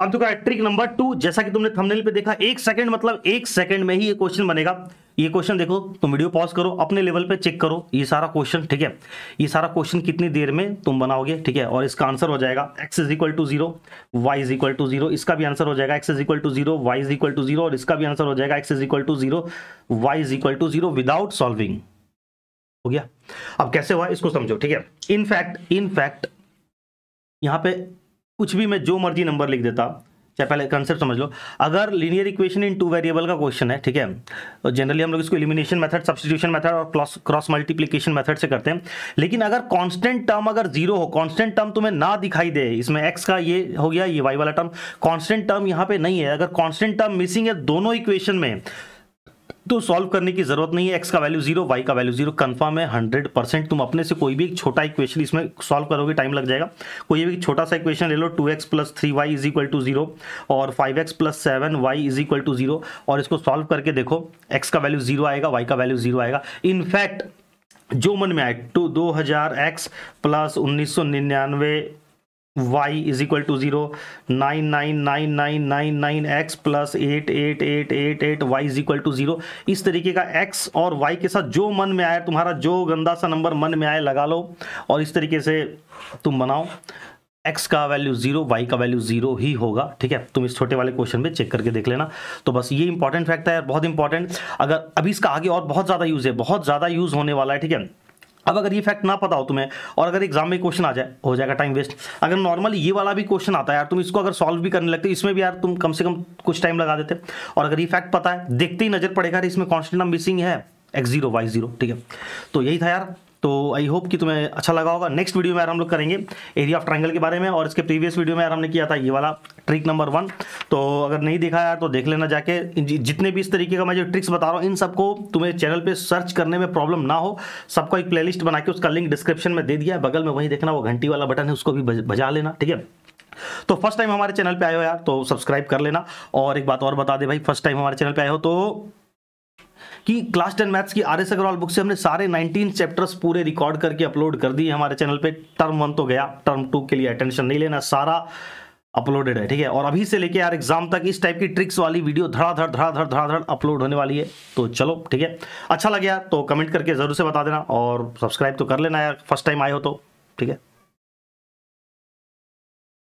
अब देखो trick number two जैसा कि तुमने थंबनेल पे देखा एक सेकंड मतलब एक सेकंड में ही ये क्वेश्चन बनेगा ये क्वेश्चन देखो तुम वीडियो पॉज करो अपने लेवल पे चेक करो ये सारा क्वेश्चन ठीक है ये सारा क्वेश्चन कितनी देर में तुम बनाओगे ठीक है और इसका आंसर हो जाएगा x is equal to zero Y is equal to zero इसका भी आंसर हो जाएगा x is equal to zero Y is equal to zero और इसका भी आंसर हो जाएगा x is equal to zero Y is equal to zero without solving हो गया अब कैसे हुआ इसको समझो ठीक है इनफैक्ट इनफैक्ट यहां पर कुछ भी मैं जो मर्जी नंबर लिख देता चाहे पहले कंसेप्ट समझ लो अगर linear equation in two variable का क्वेश्चन है ठीक है तो जनरली हम लोग इसको इलिमिनेशन मेथड सब्सटीट्यूशन मेथड और क्रॉस मल्टीप्लीकेशन मेथड से करते हैं लेकिन अगर कांस्टेंट टर्म अगर जीरो हो कांस्टेंट टर्म तुम्हें ना दिखाई दे इसमें एक्स का ये हो गया ये वाई वाला टर्म कॉन्स्टेंट टर्म यहाँ पे नहीं है अगर कॉन्स्टेंट टर्म मिसिंग है दोनों इक्वेशन में तो सॉल्व करने की जरूरत नहीं है एक्स का वैल्यू जीरो वाई का वैल्यू जीरो कंफर्म है हंड्रेड परसेंट तुम अपने से कोई भी एक छोटा इक्वेशन इसमें सॉल्व करोगे टाइम लग जाएगा कोई भी छोटा सा इक्वेशन ले लो two X plus three Y is equal to zero और five X plus seven Y is equal to zero और इसको सॉल्व करके देखो एक्स का वैल्यू जीरो आएगा वाई का वैल्यू जीरो आएगा इनफैक्ट जो मन में आए टू दो हजार एक्स प्लस उन्नीस सौ निन्यानवे y is equal to zero nine nine nine nine nine nine X plus eight eight eight eight eight Y is equal to zero इस तरीके का x और y के साथ जो मन में आए तुम्हारा जो गंदा सा नंबर मन में आए लगा लो और इस तरीके से तुम बनाओ x का वैल्यू जीरो y का वैल्यू जीरो ही होगा ठीक है तुम इस छोटे वाले क्वेश्चन में चेक करके देख लेना तो बस ये इंपॉर्टेंट फैक्ट है बहुत इंपॉर्टेंट अगर अभी इसका आगे और बहुत ज़्यादा यूज़ है बहुत ज़्यादा यूज़ होने वाला है ठीक है अब अगर ये फैक्ट ना पता हो तुम्हें और अगर एग्जाम में क्वेश्चन आ जाए हो जाएगा टाइम वेस्ट अगर नॉर्मली ये वाला भी क्वेश्चन आता है यार तुम इसको अगर सॉल्व भी करने लगते इसमें भी यार तुम कम से कम कुछ टाइम लगा देते और अगर ये फैक्ट पता है देखते ही नजर पड़ेगा इसमें कॉन्स्टेंट नाम मिसिंग है एक्स जीरो वाई जीरो ठीक है तो यही था यार तो आई होप कि तुम्हें अच्छा लगा होगा नेक्स्ट वीडियो में यार हम लोग करेंगे एरिया ऑफ ट्रायंगल के बारे में और इसके प्रीवियस वीडियो में यार हमने किया था ये वाला ट्रिक नंबर वन तो अगर नहीं देखा यार तो देख लेना जाके जितने भी इस तरीके का मैं जो ट्रिक्स बता रहा हूँ इन सबको तुम्हें चैनल पर सर्च करने में प्रॉब्लम ना हो सबको एक प्लेलिस्ट बना के उसका लिंक डिस्क्रिप्शन में दे दिया है बगल में वहीं देखना वो घंटी वाला बटन है उसको भी बजा लेना ठीक है तो फर्स्ट टाइम हमारे चैनल पे आए हो यार तो सब्सक्राइब कर लेना और एक बात और बता दे भाई फर्स्ट टाइम हमारे चैनल पे आए हो तो कि क्लास टेन मैथ्स की आर एस अग्रवाल बुक से हमने सारे 19 चैप्टर्स पूरे रिकॉर्ड करके अपलोड कर दिए हमारे चैनल पे टर्म वन तो गया टर्म टू के लिए अटेंशन नहीं लेना सारा अपलोडेड है ठीक है और अभी से लेके यार एग्जाम तक इस टाइप की ट्रिक्स वाली वीडियो धड़ाधड़ धड़ाधड़ धड़ाधड़ अपलोड होने वाली है तो चलो ठीक है अच्छा लगे यार तो कमेंट करके जरूर से बता देना और सब्सक्राइब तो कर लेना यार फर्स्ट टाइम आए हो तो ठीक है